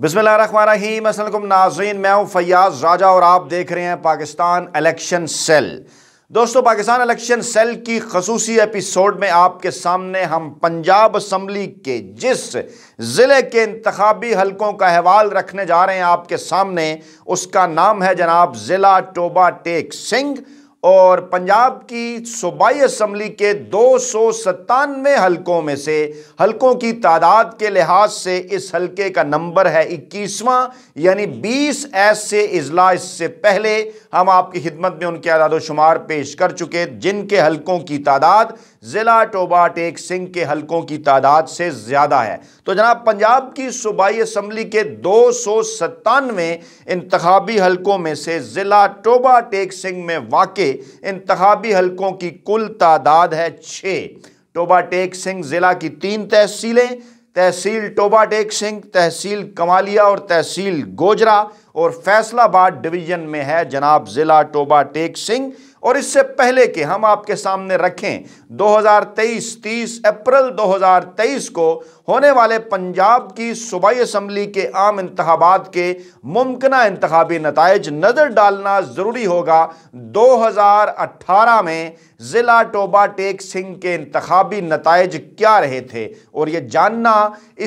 बिस्मिल्लाम असलम नाजीन मैं हूँ फैयाज राजा और आप देख रहे हैं पाकिस्तान इलेक्शन सेल दोस्तों पाकिस्तान इलेक्शन सेल की खसूसी एपिसोड में आपके सामने हम पंजाब असम्बली के जिस ज़िले के इंतबी हलकों का अहवाल रखने जा रहे हैं आपके सामने उसका नाम है जनाब ज़िला टोबा टेक सिंह और पंजाब की सूबाई असम्बली के दो सौ सत्तानवे हलकों में से हलकों की तादाद के लिहाज से इस हलके का नंबर है इक्कीसवां यानी बीस ऐसे अजला इससे पहले हम आपकी खिदमत में उनके आदाद शुमार पेश कर चुके जिनके हलकों की तादाद ज़िला टोबा टेक सिंह के हलकों की तादाद से ज़्यादा है तो जनाब पंजाब की सूबाई असम्बली के दो सौ सत्तानवे इंतबी हलकों में से ज़िला टोबा टेक सिंह में वाक़ इंतबी हलकों की कुल तादाद है छः टेक सिंह ज़िला की तीन तहसीलें तहसील टोबाटेक सिंह तहसील कमालिया और तहसील गोजरा और फैसलाबाद डिवीज़न में है जनाब ज़िला टोबाटेक सिंह और इससे पहले कि हम आपके सामने रखें 2023 30 अप्रैल 2023 को होने वाले पंजाब की सूबाई असम्बली के आम इंतबात के मुमकिन इंतबी नतज नज़र डालना ज़रूरी होगा दो हज़ार अट्ठारह में ज़िला टोबा टेक सिंह के इंतबी नतज क्या रहे थे और ये जानना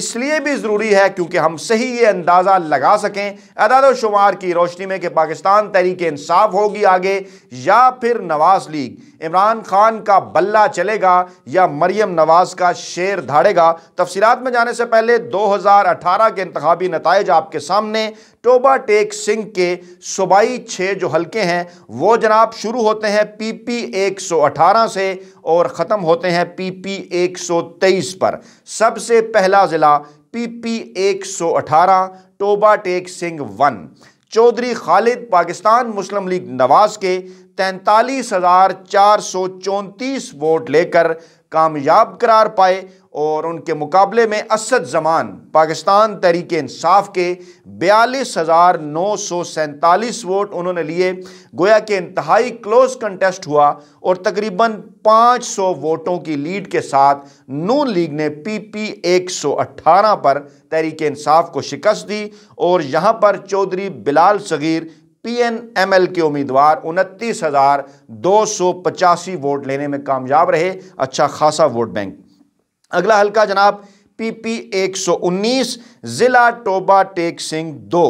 इसलिए भी ज़रूरी है क्योंकि हम सही ये अंदाज़ा लगा सकें अदाद शुमार की रोशनी में कि पाकिस्तान तहरीक इंसाफ होगी आगे या फिर नवाज लीग इमरान खान का बल्ला चलेगा या मरियम नवाज का शेर धाड़ेगा तफसरा ज़्यादात में जाने से पहले 2018 के इंतबी नतज आपके सामने टोबा टेक सिंह के सूबाई छः जो हल्के हैं वो जनाब शुरू होते हैं पी पी एक सौ अठारह से और ख़त्म होते हैं पी पी एक सौ तेईस पर सबसे पहला ज़िला पी पी एक सौ अठारह टोबा टेक सिंह वन चौधरी खालिद पाकिस्तान मुस्लिम लीग नवाज के तैंतालीस हज़ार चार सौ चौंतीस वोट लेकर कामयाब करार पाए और उनके मुकाबले में असद जमान पाकिस्तान तहरीक इंसाफ के बयालीस हज़ार नौ सौ सैंतालीस वोट उन्होंने लिए गोया के इंतहाई क्लोज कंटेस्ट हुआ और तकरीबन पाँच सौ वोटों की लीड के साथ नून लीग ने पी पी एक सौ अट्ठारह पर तहरीक इंसाफ को शिकस्त दी और यहाँ पर Chaudhry Bilal Sagheer P N M L के उम्मीदवार उनतीस हज़ार दो सौ पचासी वोट लेने में कामयाब रहे अच्छा खासा वोट बैंक अगला हल्का जनाब पीपी 119 जिला टोबा टेक सिंह दो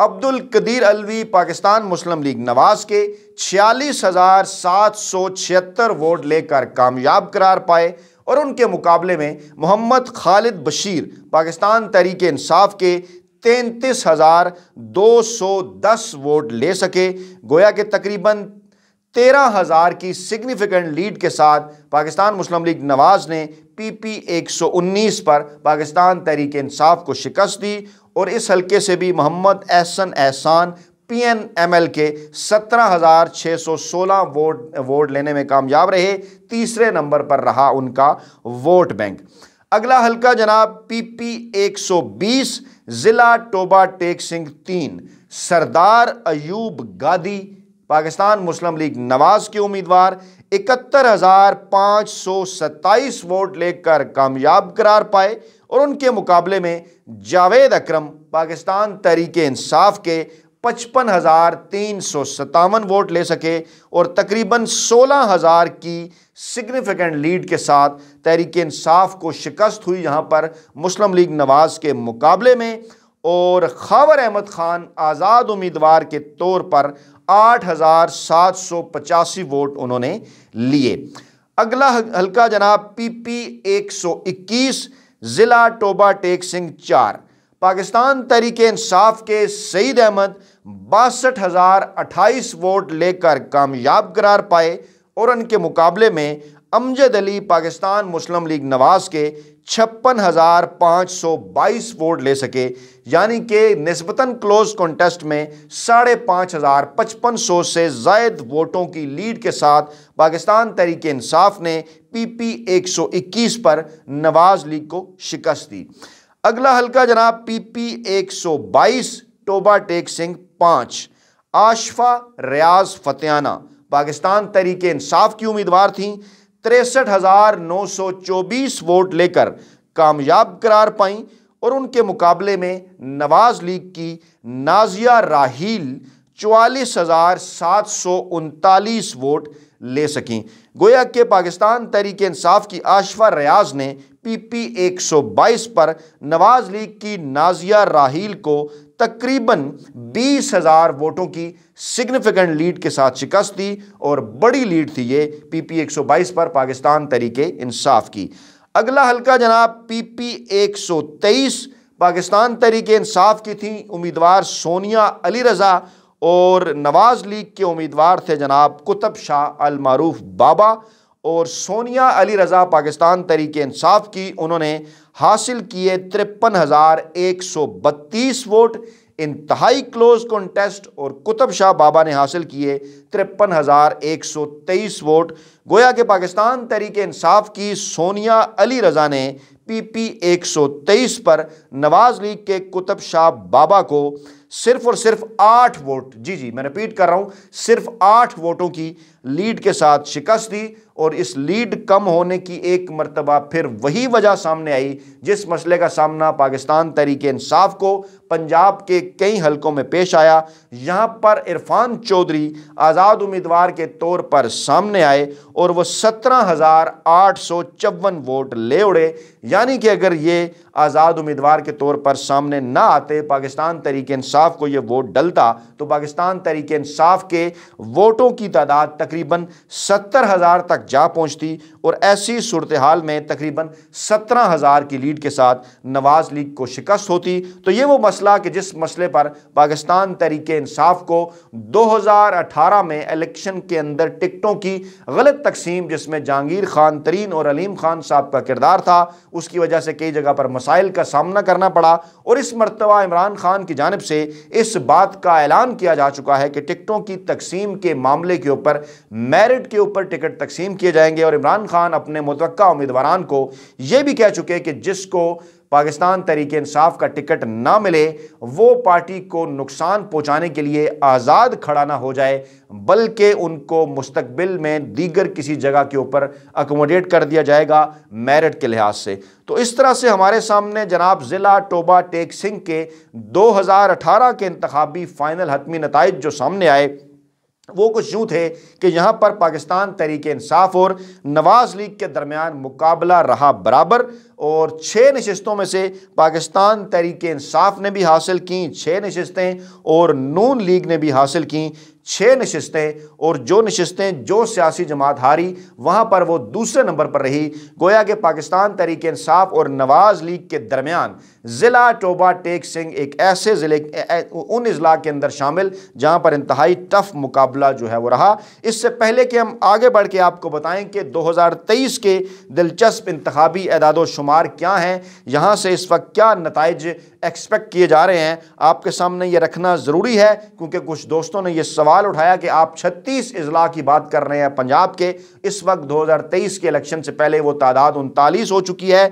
अब्दुल कदीर अलवी पाकिस्तान मुस्लिम लीग नवाज के छियालीस हज़ार सात सौ छिहत्तर वोट लेकर कामयाब करार पाए और उनके मुकाबले में मोहम्मद खालिद बशीर पाकिस्तान तहरीक इंसाफ के तैंतीस हज़ार दो सौ दस वोट ले सके गोया के तकरीबन तेरह हज़ार की सिग्निफिकेंट लीड के साथ पाकिस्तान मुस्लिम लीग नवाज ने पी पी एक सौ उन्नीस पर पाकिस्तान तहरीक इंसाफ को शिकस्त दी और इस हल्के से भी मोहम्मद एहसन एहसान पी एन एम एल के सत्रह हज़ार छः सौ सोलह वोट वोट लेने में कामयाब रहे तीसरे नंबर पर रहा उनका वोट बैंक अगला हल्का जनाब पी पी एक सौ बीस ज़िला टोबा टेक सिंह तीन सरदार अयूब गादी पाकिस्तान मुस्लिम लीग नवाज के उम्मीदवार इकहत्तर हज़ार पाँच सौ सत्ताईस वोट लेकर कामयाब करार पाए और उनके मुकाबले में जावेद अक्रम पाकिस्तान तहरीक इंसाफ के पचपन हज़ार तीन सौ सतावन वोट ले सके और तकरीबन सोलह हज़ार की सिग्निफिकेंट लीड के साथ तहरीक इंसाफ को शिकस्त हुई यहां पर मुस्लिम लीग नवाज के मुकाबले में और खावर अहमद खान आज़ाद उम्मीदवार के तौर पर आठ हज़ार सात सौ पचासी वोट उन्होंने लिए अगला हल्का जनाब पीपी एक सौ इक्कीस ज़िला टोबा टेक सिंह चार पाकिस्तान तहरीक इंसाफ के सईद अहमद बासठ हज़ार अट्ठाईस वोट लेकर कामयाब करार पाए और उनके मुकाबले में अमजद अली पाकिस्तान मुस्लिम लीग नवाज के छप्पन हज़ार पाँच सौ बाईस वोट ले सके यानी कि नस्बता क्लोज कॉन्टेस्ट में साढ़े पाँच हज़ार पचपन सौ से जायद वोटों की लीड के साथ पाकिस्तान तहरीक इंसाफ ने पी पी एक सौ इक्कीस पर नवाज लीग को शिकस्त दी अगला हल्का जनाब पी पी एक सौ बाईस टोबा टेक सिंह पाँच आशफा रियाज फतेना पाकिस्तान तहरीक इंसाफ की उम्मीदवार थी तिरसठ हजार नौ सौ चौबीस वोट लेकर कामयाब करार पाई और उनके मुकाबले में नवाज लीग की नाजिया राहील चवालीस हजार सात सौ उनतालीस वोट ले सकें गोया के पाकिस्तान तरीके इंसाफ की आशफा रियाज ने पी पी एक सौ बाईस पर नवाज लीग की नाजिया राहील को तकरीबन बीस हज़ार वोटों की सिग्निफिकेंट लीड के साथ शिकस्त दी और बड़ी लीड थी ये पीपी 122 पर पाकिस्तान तरीके इंसाफ की अगला हल्का जनाब पीपी 123 पाकिस्तान तरीके इंसाफ की थी उम्मीदवार सोनिया अली रज़ा और नवाज़ लीग के उम्मीदवार थे जनाब कुतुब शाह अलमारूफ बाबा और सोनिया अली रज़ा पाकिस्तान तरीके इंसाफ की उन्होंने हासिल किए तिरपन हज़ार एक सौ बत्तीस वोट इंतहाई क्लोज कॉन्टेस्ट और कुतब शाह बाबा ने हासिल किए तिरपन हज़ार एक सौ तेईस वोट गोया के पाकिस्तान तरीक इंसाफ की सोनिया अली रज़ा ने पी पी एक सौ तेईस पर नवाज़ लीग के कुतब शाह बाबा को सिर्फ और सिर्फ आठ वोट जी जी मैं रिपीट कर रहा हूं सिर्फ आठ वोटों की लीड के साथ शिकस्त दी और इस लीड कम होने की एक मरतबा फिर वही वजह सामने आई जिस मसले का सामना पाकिस्तान तरीके इंसाफ को पंजाब के कई हलकों में पेश आया यहाँ पर इरफान चौधरी आज़ाद उम्मीदवार के तौर पर सामने आए और वह सत्रह हज़ार आठ सौ चौवन वोट ले उड़े यानी कि अगर ये आज़ाद उम्मीदवार के तौर पर सामने ना आते पाकिस्तान तरीक इंसाफ को ये वोट डलता तो पाकिस्तान तरीक इंसाफ के वोटों की तादाद तकरीबन सत्तर हज़ार तक जा पहुँचती और ऐसी सूरत हाल में तकरीबन सत्रह हज़ार की लीड के साथ नवाज़ लीग को शिकस्त होती तो ये वो मसला कि जिस मसले पर पाकिस्तान तरीक इंसाफ को दो हज़ार अठारह में इलेक्शन के अंदर टिकटों की गलत तकसीम जिसमें जहांगीर खान तरीन और अलीम खान साहब का किरदार था उसकी वजह से कई जगह पर मसाइल का सामना करना पड़ा और इस मरतबा इमरान खान की जानब से इस बात का ऐलान किया जा चुका है कि टिकटों की तकसीम के मामले के ऊपर मेरिट के ऊपर टिकट तकसीम किए जाएंगे और इमरान खान अपने मुतव उम्मीदवार को यह भी कह चुके कि जिसको पाकिस्तान तरीके इंसाफ का टिकट ना मिले वो पार्टी को नुकसान पहुँचाने के लिए आज़ाद खड़ा ना हो जाए बल्कि उनको मुस्तबिल में दीगर किसी जगह के ऊपर अकोमोडेट कर दिया जाएगा मेरिट के लिहाज से तो इस तरह से हमारे सामने जनाब ज़िला टोबा टेक सिंह के 2018 के इंतबी फ़ाइनल हतमी नतज जो सामने आए वो कुछ यूँ थे कि यहाँ पर पाकिस्तान तरीके इंसाफ और नवाज़ लीग के दरमियान मुकाबला रहा बराबर और छः नशस्तों में से पाकिस्तान तरीके इंसाफ ने भी हासिल की छः नशस्तें और नून लीग ने भी हासिल की छः नशस्तें और जो नशस्तें जो सियासी जमात हारी वहाँ पर वो दूसरे नंबर पर रही गोया के पाकिस्तान तरीके इंसाफ और नवाज़ लीग के दरमियान ज़िला टोबा टेक सिंह एक ऐसे ज़िले उन अजला के अंदर शामिल जहाँ पर इंतहाई टफ मुकाबला जो है वो रहा इससे पहले कि हम आगे बढ़ के आपको बताएँ कि दो हज़ार तेईस के दिलचस्प इंतबी एदाद शुमार क्या हैं यहाँ से इस वक्त क्या नतज एक्सपेक्ट किए जा रहे हैं आपके सामने ये रखना ज़रूरी है क्योंकि कुछ दोस्तों ने यह सवाल उठाया कि आप 36 अजला की बात कर रहे हैं पंजाब के इस वक्त 2023 के इलेक्शन से पहले वो तादाद उनतालीस हो चुकी है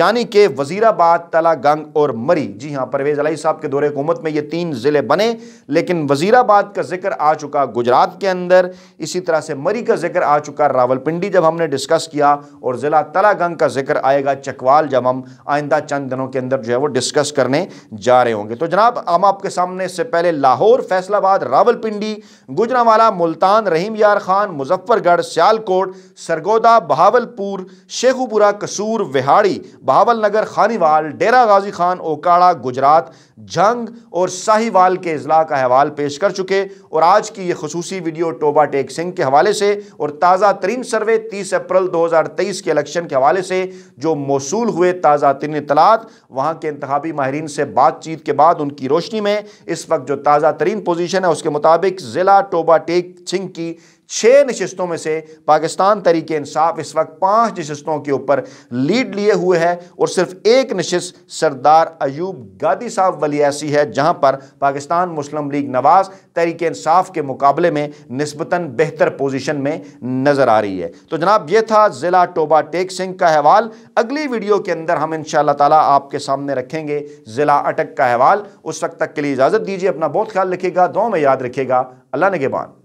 यानी कि वजीराबाद तला गंग और मरी जी हाँ परवेज़ अली साहब के दौरे हुकूमत में ये तीन ज़िले बने लेकिन वजीराबाद का जिक्र आ चुका गुजरात के अंदर इसी तरह से मरी का जिक्र आ चुका रावलपिंडी जब हमने डिस्कस किया और ज़िला तला गंग का जिक्र आएगा चकवाल जब हम आइंदा चंद दिनों के अंदर जो है वो डिस्कस करने करने जा रहे होंगे तो जनाब हम आपके सामने इससे पहले लाहौर फैसलाबाद रावलपिंडी गुजरावाला मुल्तान रहीम यार खान मुजफ्फरगढ़ सियालकोट सरगोदा बहावलपुर शेखुपुरा कसूर विहाड़ी बहावल नगर खानीवाल डेरा गाजी खान ओकाड़ा गुजरात जंग और साहिवाल के अजला का अहवाल पेश कर चुके और आज की यह खसूसी वीडियो टोबा टेक सिंह के हवाले से और ताज़ा तरीन सर्वे तीस अप्रैल दो हज़ार तेईस के इलेक्शन के हवाले से जो मौसू हुए ताज़ा तरीन इतलात वहाँ के इंतबी माहरी माहरीन से बातचीत के बाद उनकी रोशनी में इस वक्त जो ताज़ा तरीन पोजीशन है उसके मुताबिक ज़िला टोबा टेक छिंग की छः नशस्तों में से पाकिस्तान तरीके इंसाफ इस वक्त पाँच नशस्तों के ऊपर लीड लिए हुए है और सिर्फ एक नशस्त सरदार अयूब गादी साहब वली ऐसी है जहाँ पर पाकिस्तान मुस्लिम लीग नवाज तरीके इंसाफ के मुकाबले में नस्बता बेहतर पोजिशन में नज़र आ रही है तो जनाब ये था ज़िला टोबा टेक सिंह का अहवाल अगली वीडियो के अंदर हम इन ताला आपके सामने रखेंगे ज़िला अटक का अहवाल उस वक्त तक के लिए इजाज़त दीजिए अपना बहुत ख्याल रखेगा दो में याद रखेगा अल्लाह नगेबान